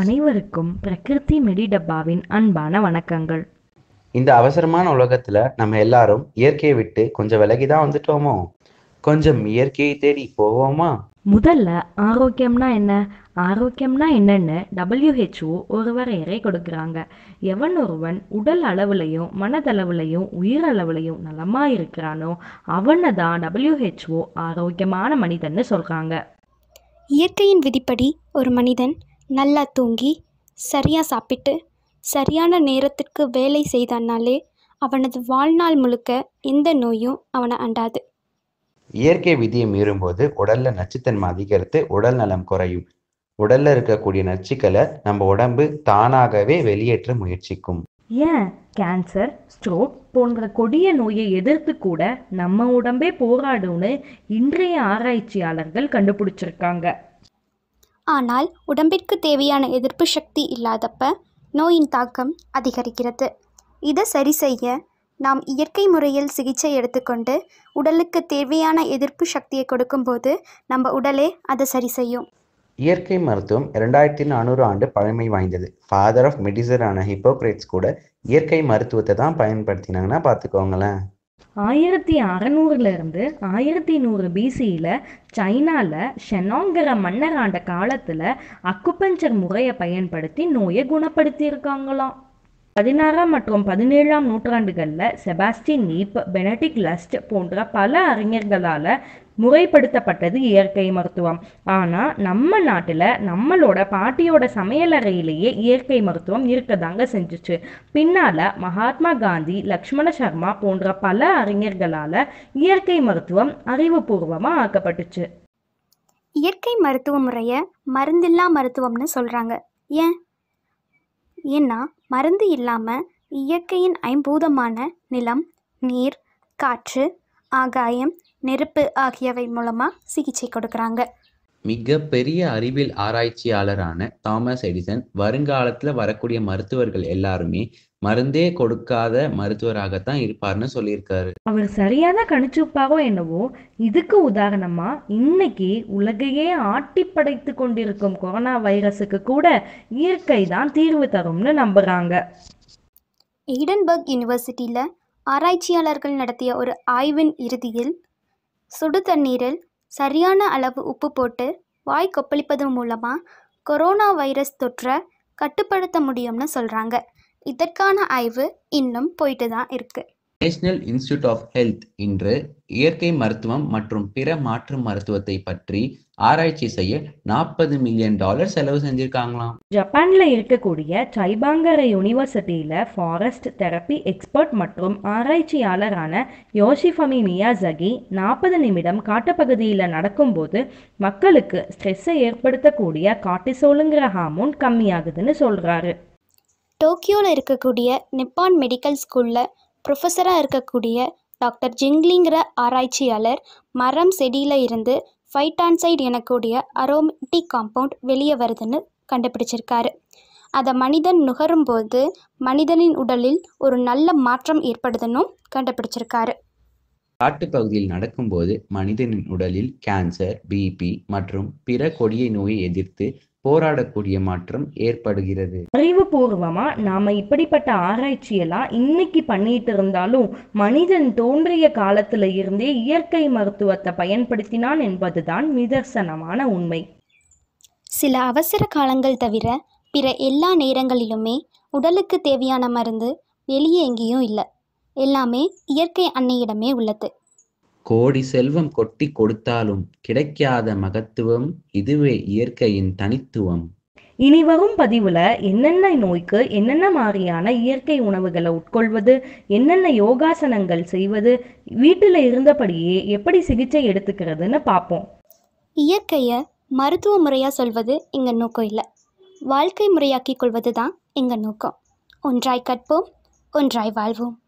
அனைவருக்கும் பிரகிருதி மெடி டப்பாவின் அன்பான வணக்கங்கள் இந்த அவசரமான உலகத்துல நம்ம எல்லாரும் இயற்கையை விட்டு கொஞ்சம் விலகிதான் வந்துட்டோமோ கொஞ்சம் இயற்கையை தேடி போவோமா முதல்ல ஆரோக்கியம்னா என்ன ஆரோக்கியம்னா என்னன்னு டபிள்யூஹெச்ஓ ஒரு வரையறை கொடுக்குறாங்க எவன் ஒருவன் உடல் அளவுலையும் மனதளவுலையும் உயிரளவுலையும் நலமா இருக்கிறானோ அவனை தான் டபிள்யூஹெச்ஓ ஆரோக்கியமான மனிதன்னு சொல்றாங்க இயற்கையின் விதிப்படி ஒரு மனிதன் நல்லா தூங்கி சரியாக சாப்பிட்டு சரியான நேரத்திற்கு வேலை செய்தானாலே அவனது வாழ்நாள் முழுக்க எந்த நோயும் அவனை அண்டாது இயற்கை விதியை மீறும்போது உடல்ல நச்சுத்தன்மை அதிகரித்து உடல் நலம் குறையும் உடல்ல இருக்கக்கூடிய நச்சுக்களை நம்ம உடம்பு தானாகவே வெளியேற்ற முயற்சிக்கும் ஏன் கேன்சர் ஸ்ட்ரோக் போன்ற கொடிய நோயை எதிர்த்து கூட நம்ம உடம்பே போராடும்னு இன்றைய ஆராய்ச்சியாளர்கள் கண்டுபிடிச்சிருக்காங்க ஆனால் உடம்பிற்கு தேவையான எதிர்ப்பு சக்தி இல்லாதப்ப நோயின் தாக்கம் அதிகரிக்கிறது இதை சரி செய்ய நாம் இயற்கை முறையில் சிகிச்சை எடுத்துக்கொண்டு உடலுக்கு தேவையான எதிர்ப்பு சக்தியை கொடுக்கும்போது நம்ம உடலே அதை சரி செய்யும் இயற்கை மருத்துவம் இரண்டாயிரத்தி நானூறு ஆண்டு பழமை வாய்ந்தது ஃபாதர் ஆஃப் மெடிசனான ஹிப்போக்ரேட்ஸ் கூட இயற்கை மருத்துவத்தை தான் பயன்படுத்தினாங்கன்னா பார்த்துக்கோங்களேன் ஆயிரத்தி அறநூறுல இருந்து ஆயிரத்தி நூறு பிசியில சைனால ஷெனாங்கிற மன்னர் ஆண்ட காலத்துல அக்குபஞ்சர் முறையை பயன்படுத்தி நோயை குணப்படுத்தி இருக்காங்களாம் பதினாறாம் மற்றும் பதினேழாம் நூற்றாண்டுகளில் செபாஸ்டின் நீப் பெனடிக் லஸ்ட் போன்ற பல அறிஞர்களால் முறைப்படுத்தப்பட்டது இயற்கை மருத்துவம் ஆனால் நம்ம நாட்டில் நம்மளோட பாட்டியோட சமையலறையிலேயே இயற்கை மருத்துவம் இருக்கதாங்க செஞ்சிச்சு பின்னால் மகாத்மா காந்தி லக்ஷ்மண சர்மா போன்ற பல அறிஞர்களால் இயற்கை மருத்துவம் அறிவுபூர்வமாக ஆக்கப்பட்டுச்சு இயற்கை மருத்துவ முறையை மருந்தில்லா மருத்துவம்னு சொல்கிறாங்க ஏன் ஏன்னா மருந்து இல்லாமல் இயற்கையின் ஐம்பூதமான நிலம் நீர் காற்று ஆகாயம் நெருப்பு ஆகியவை மூலமாக சிகிச்சை கொடுக்குறாங்க மிக பெரிய அறிவியல் ஆராய்ச்சியாளரான தாமஸ் எடிசன் வருங்காலத்தில் வரக்கூடிய மருத்துவர்கள் எல்லாருமே மருந்தே கொடுக்காத மருத்துவராகத்தான் இருப்பார்னு சொல்லியிருக்காரு அவர் சரியான கணிச்சுப்பாவோ என்னவோ இதுக்கு உதாரணமா இன்னைக்கு உலகையே ஆட்டி படைத்து கொண்டிருக்கும் கொரோனா வைரஸுக்கு கூட இயற்கை தான் தீர்வு தரும்னு நம்புறாங்க ஈடன்பர்க் யூனிவர்சிட்டியில் ஆராய்ச்சியாளர்கள் நடத்திய ஒரு ஆய்வின் இறுதியில் சுடு தண்ணீரில் சரியான அளவு உப்பு போட்டு வாய் கொப்பளிப்பது மூலமாக கொரோனா வைரஸ் தொற்றை கட்டுப்படுத்த முடியும்னு சொல்கிறாங்க இதற்கான ஆய்வு இன்னும் போயிட்டு தான் இருக்கு நேஷனல் இன்ஸ்டியூட் ஆஃப் ஹெல்த் இன்று இயற்கை மருத்துவம் மற்றும் பிற மாற்று மருத்துவத்தை பற்றி ஆராய்ச்சி செய்ய நாற்பது மில்லியன் டாலர் செலவு செஞ்சிருக்காங்களாம் ஜப்பான்ல இருக்கக்கூடிய சைபாங்கர யூனிவர்சிட்டியில ஃபாரஸ்ட் தெரப்பி எக்ஸ்பர்ட் மற்றும் ஆராய்ச்சியாளரான யோஷிஃபமி மியாசகி நாற்பது நிமிடம் காட்டுப்பகுதியில் நடக்கும்போது மக்களுக்கு ஸ்ட்ரெஸ்ஸை ஏற்படுத்தக்கூடிய காட்டிசோலுங்கிற ஹார்மோன் கம்மியாகுதுன்னு சொல்றாரு டோக்கியோவில் இருக்கக்கூடிய நிப்பான் மெடிக்கல் ஸ்கூலில் ப்ரொஃபஸராக இருக்கக்கூடிய டாக்டர் ஜிங்லிங்கிற ஆராய்ச்சியாளர் மரம் செடியில் இருந்து ஃபைட்டான்சைடு எனக்கூடிய அரோமெட்டிக் காம்பவுண்ட் வெளியே வருதுன்னு கண்டுபிடிச்சிருக்காரு அதை மனிதன் நுகரும்போது மனிதனின் உடலில் ஒரு நல்ல மாற்றம் ஏற்படுதுன்னு கண்டுபிடிச்சிருக்காரு காட்டுப்பகுதியில் நடக்கும்போது மனிதனின் உடலில் கேன்சர் பிபி மற்றும் பிற கொடிய நோயை எதிர்த்து போராடக்கூடிய மாற்றம் ஏற்படுகிறது அறிவுபூர்வமாக நாம் இப்படிப்பட்ட ஆராய்ச்சியெல்லாம் இன்னைக்கு பண்ணிட்டு இருந்தாலும் மனிதன் தோன்றிய காலத்தில் இருந்தே இயற்கை மருத்துவத்தை பயன்படுத்தினான் என்பதுதான் நிதர்சனமான உண்மை சில அவசர காலங்கள் தவிர பிற எல்லா நேரங்களிலுமே உடலுக்கு தேவையான மருந்து வெளியே எங்கேயும் இல்லை எல்லாமே இயற்கை அன்னையிடமே உள்ளது கோடி செல்வம் கொட்டி கொடுத்தாலும் கிடைக்காத மகத்துவம் இதுவே இயற்கையின் தனித்துவம் இனி வரும் பதிவில் என்னென்ன நோய்க்கு என்னென்ன மாதிரியான இயற்கை உணவுகளை உட்கொள்வது என்னென்ன யோகாசனங்கள் செய்வது வீட்டில் இருந்தபடியே எப்படி சிகிச்சை எடுத்துக்கிறதுன்னு பார்ப்போம் இயற்கையை மருத்துவ முறையாக சொல்வது எங்கள் நோக்கம் இல்லை வாழ்க்கை முறையாக்கி கொள்வது தான் எங்கள் நோக்கம் ஒன்றாய் கற்போம் ஒன்றாய் வாழ்வோம்